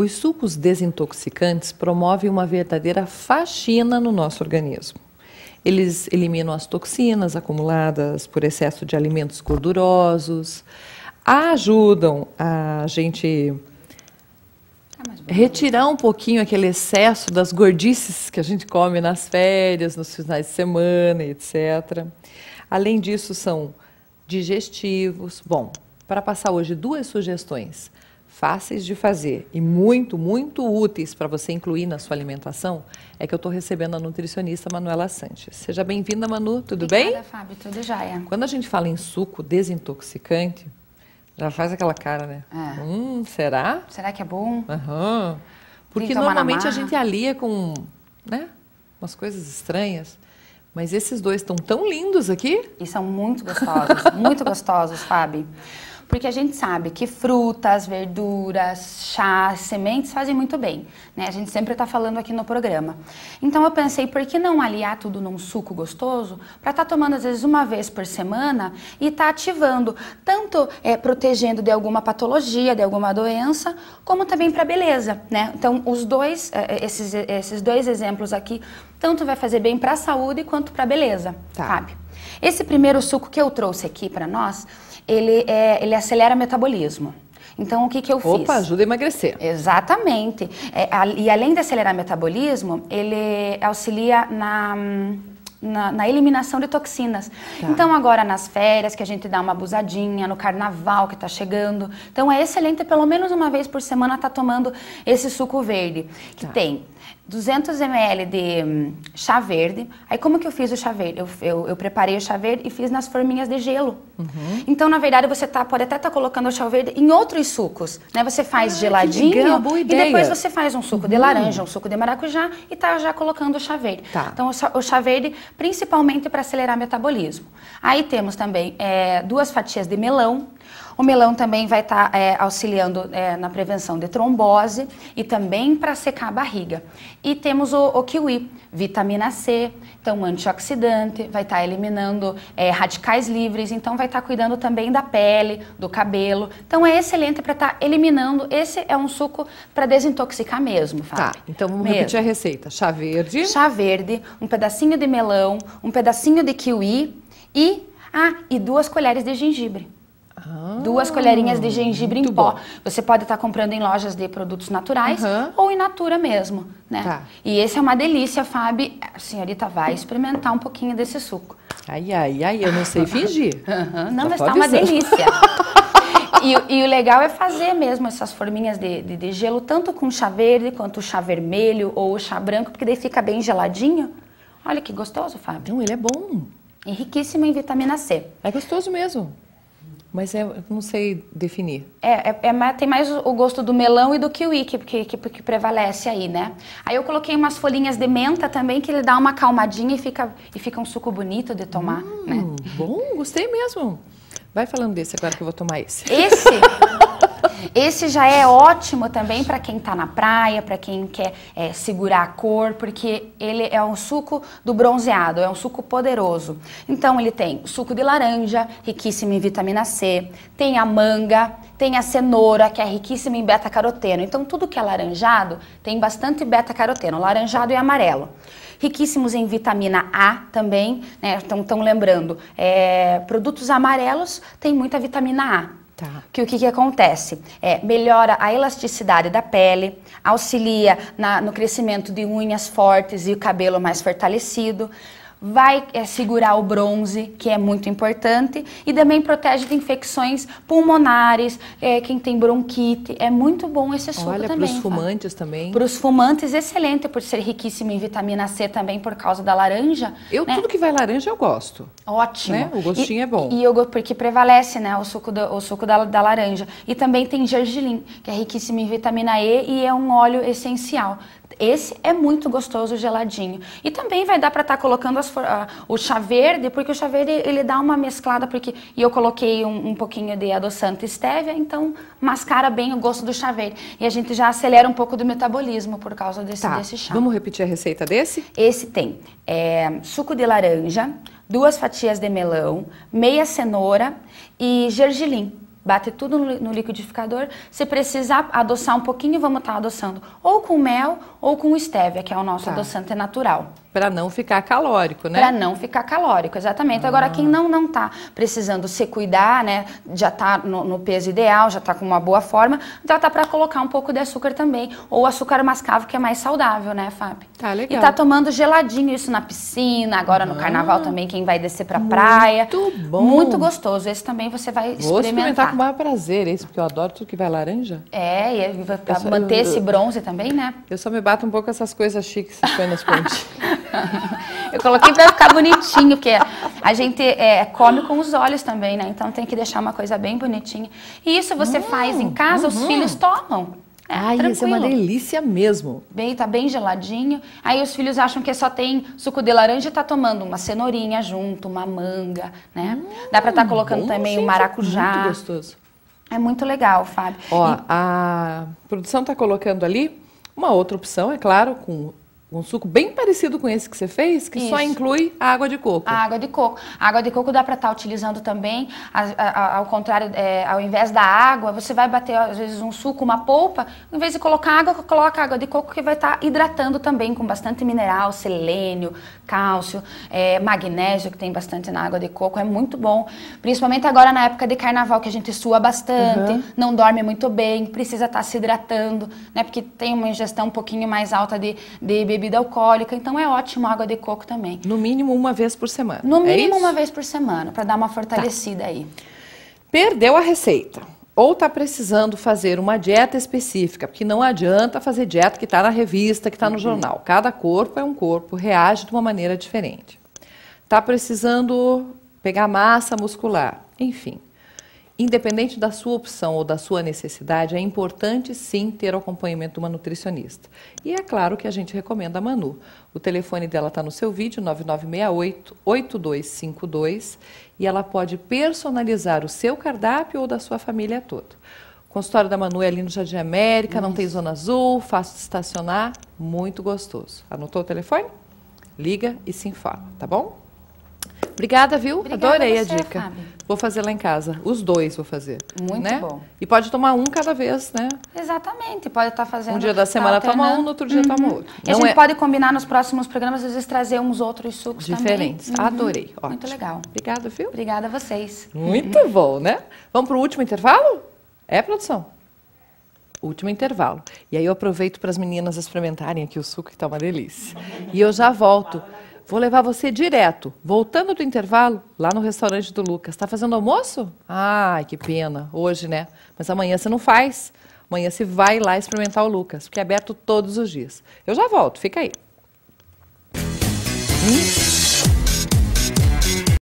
Os sucos desintoxicantes promovem uma verdadeira faxina no nosso organismo. Eles eliminam as toxinas acumuladas por excesso de alimentos gordurosos, ajudam a gente tá retirar um pouquinho aquele excesso das gordices que a gente come nas férias, nos finais de semana, etc. Além disso, são digestivos. Bom, para passar hoje duas sugestões fáceis de fazer e muito, muito úteis para você incluir na sua alimentação é que eu estou recebendo a nutricionista Manuela Sanches. Seja bem-vinda, Manu. Tudo Obrigada, bem? Fábio. Tudo jóia. Quando a gente fala em suco desintoxicante, já faz aquela cara, né? É. Hum, será? Será que é bom? Aham. Uhum. Porque normalmente a gente alia com, né? Umas coisas estranhas. Mas esses dois estão tão lindos aqui. E são muito gostosos, muito gostosos, Fábio. Porque a gente sabe que frutas, verduras, chás, sementes fazem muito bem. Né? A gente sempre está falando aqui no programa. Então eu pensei, por que não aliar tudo num suco gostoso? Para estar tá tomando às vezes uma vez por semana e estar tá ativando, tanto é, protegendo de alguma patologia, de alguma doença, como também para beleza. Né? Então os dois, é, é, esses, é, esses dois exemplos aqui tanto vai fazer bem para a saúde quanto para a beleza, tá. sabe? Esse primeiro suco que eu trouxe aqui para nós, ele, é, ele acelera o metabolismo. Então, o que, que eu Opa, fiz? Opa, ajuda a emagrecer. Exatamente. É, a, e além de acelerar o metabolismo, ele auxilia na, na, na, eliminação de toxinas. Tá. Então, agora nas férias, que a gente dá uma abusadinha, no carnaval que está chegando. Então, é excelente, pelo menos uma vez por semana, estar tá tomando esse suco verde, que tá. tem 200 ml de hum, chá verde. Aí como que eu fiz o chá verde? Eu, eu, eu preparei o chá verde e fiz nas forminhas de gelo. Uhum. Então, na verdade, você tá, pode até estar tá colocando o chá verde em outros sucos, né? Você faz ah, geladinho legal, boa ideia. e depois você faz um suco uhum. de laranja, um suco de maracujá e tá já colocando o chá verde. Tá. Então, o chá, o chá, verde principalmente para acelerar o metabolismo. Aí temos também é, duas fatias de melão, o melão também vai estar tá, é, auxiliando é, na prevenção de trombose e também para secar a barriga. E temos o, o, kiwi, vitamina C, então antioxidante, vai estar tá eliminando é, radicais livres, então vai estar tá cuidando também da pele, do cabelo. Então é excelente para estar tá eliminando. Esse é um suco para desintoxicar mesmo, tá, Fábio. Tá, então vamos mesmo. repetir a receita. Chá verde. Chá verde, um pedacinho de melão, um pedacinho de kiwi e, ah, e duas colheres de gengibre. Duas ah, colherinhas de gengibre em pó. Bom. Você pode estar tá comprando em lojas de produtos naturais uhum. ou em natura mesmo, né? Tá. E esse é uma delícia, Fábio. A senhorita vai experimentar um pouquinho desse suco. Ai, ai, ai, eu não sei fingir. Uhum. Não, Só mas tá uma ser. delícia. E, e, o legal é fazer mesmo essas forminhas de, de, de, gelo, tanto com chá verde quanto chá vermelho ou chá branco, porque daí fica bem geladinho. Olha que gostoso, Fábio. Não, ele é bom. E riquíssimo em vitamina C. É gostoso mesmo. Mas é, não sei definir. É, é, é, tem mais o gosto do melão e do kiwi que, que, que, que, prevalece aí, né? Aí eu coloquei umas folhinhas de menta também, que ele dá uma calmadinha e fica, e fica um suco bonito de tomar, hum, né? Bom, gostei mesmo. Vai falando desse agora que eu vou tomar esse. Esse? Esse já é ótimo também para quem está na praia, para quem quer é, segurar a cor, porque ele é um suco do bronzeado, é um suco poderoso. Então ele tem suco de laranja, riquíssimo em vitamina C, tem a manga, tem a cenoura, que é riquíssima em beta-caroteno. Então tudo que é laranjado tem bastante beta-caroteno, laranjado e amarelo riquíssimos em vitamina A também, né? Então, lembrando, é, produtos amarelos têm muita vitamina A. Tá. Que o que, que, acontece? É, melhora a elasticidade da pele, auxilia na, no crescimento de unhas fortes e o cabelo mais fortalecido vai é, segurar o bronze, que é muito importante, e também protege de infecções pulmonares, é, quem tem bronquite, é muito bom esse suco Olha, também. Olha, para os tá? fumantes também. Para os fumantes, excelente, por ser riquíssimo em vitamina C também, por causa da laranja. Eu, né? tudo que vai laranja, eu gosto. Ótimo. Né? O gostinho e, é bom. E eu, porque prevalece, né, o suco, do, o suco da, da laranja. E também tem gergelim, que é riquíssimo em vitamina E e é um óleo essencial. Esse é muito gostoso geladinho. E também vai dar para estar tá colocando as, o chá verde, porque o chá verde ele dá uma mesclada, porque e eu coloquei um, um pouquinho de adoçante estévia, então mascara bem o gosto do chá verde. E a gente já acelera um pouco do metabolismo por causa desse, tá. desse chá. Vamos repetir a receita desse? Esse tem é, suco de laranja, duas fatias de melão, meia cenoura e gergelim bater tudo no liquidificador. Se precisar adoçar um pouquinho, vamos estar tá adoçando ou com mel ou com stevia, que é o nosso tá. adoçante natural. Para não ficar calórico, né? Para não ficar calórico, exatamente. Ah. Agora, quem não não tá precisando se cuidar, né? Já tá no, no peso ideal, já tá com uma boa forma, então tá para colocar um pouco de açúcar também. Ou açúcar mascavo, que é mais saudável, né, Fábio? Tá legal. E tá tomando geladinho isso na piscina, agora ah. no carnaval também, quem vai descer pra praia. Muito bom. Muito gostoso. Esse também você vai Vou experimentar. experimentar com o maior prazer, esse, porque eu adoro tudo que vai laranja. É, e para manter eu, esse bronze também, né? Eu só me bato um pouco essas coisas chiques que põe nas pontes. Eu coloquei para ficar bonitinho, porque a gente é, é come com os olhos também, né? Então tem que deixar uma coisa bem bonitinha. E isso você hum, faz em casa, uhum. os filhos tomam. É, Ai, tranquilo. isso é uma delícia mesmo. Bem, tá bem geladinho. Aí os filhos acham que só tem suco de laranja e tá tomando uma cenourinha junto, uma manga, né? Tá hum, Dá para estar tá colocando bom, também o maracujá. Muito gostoso. É muito legal, Fábio. Ó, e... a produção tá colocando ali uma outra opção, é claro, com um suco bem parecido com esse que você fez, que Isso. só inclui a água de coco. A água de coco. A água de coco dá para estar tá utilizando também, a, a, ao contrário, é, ao invés da água, você vai bater às vezes um suco, uma polpa, em vez de colocar água, coloca água de coco que vai estar tá hidratando também com bastante mineral, selênio, cálcio, é, magnésio que tem bastante na água de coco, é muito bom. Principalmente agora na época de carnaval que a gente sua bastante, uhum. não dorme muito bem, precisa estar tá se hidratando, né? Porque tem uma ingestão um pouquinho mais alta de, de bebida alcoólica, então é ótimo água de coco também. No mínimo uma vez por semana. No é mínimo é uma vez por semana, para dar uma fortalecida tá. aí. Perdeu a receita ou está precisando fazer uma dieta específica, porque não adianta fazer dieta que está na revista, que está no uhum. jornal. Cada corpo é um corpo, reage de uma maneira diferente. Está precisando pegar massa muscular, enfim. Independente da sua opção ou da sua necessidade, é importante sim ter o acompanhamento de uma nutricionista. E é claro que a gente recomenda a Manu. O telefone dela está no seu vídeo, 9968-8252, e ela pode personalizar o seu cardápio ou da sua família toda. O consultório da Manu é ali no Jardim América, Isso. não tem zona azul, fácil de estacionar, muito gostoso. Anotou o telefone? Liga e se informa, tá bom? Obrigada, viu? Obrigada Adorei a, dica. Fábio. Vou fazer lá em casa. Os dois vou fazer. Muito né? bom. E pode tomar um cada vez, né? Exatamente. Pode estar tá fazendo. Um dia da semana tá toma um, no outro dia uhum. toma outro. E Não a gente é... pode combinar nos próximos programas, às vezes trazer uns outros sucos Diferentes. Também. Diferentes. Uhum. Adorei. Ótimo. Muito legal. Obrigada, viu? Obrigada a vocês. Muito uhum. bom, né? Vamos para o último intervalo? É, produção? Último intervalo. E aí eu aproveito para as meninas experimentarem aqui o suco, que está uma delícia. E eu já volto. Vou levar você direto. Voltando do intervalo, lá no restaurante do Lucas. Está fazendo almoço? Ai, que pena. Hoje, né? Mas amanhã você não faz. Amanhã você vai lá experimentar o Lucas, porque é aberto todos os dias. Eu já volto, fica aí. Hum?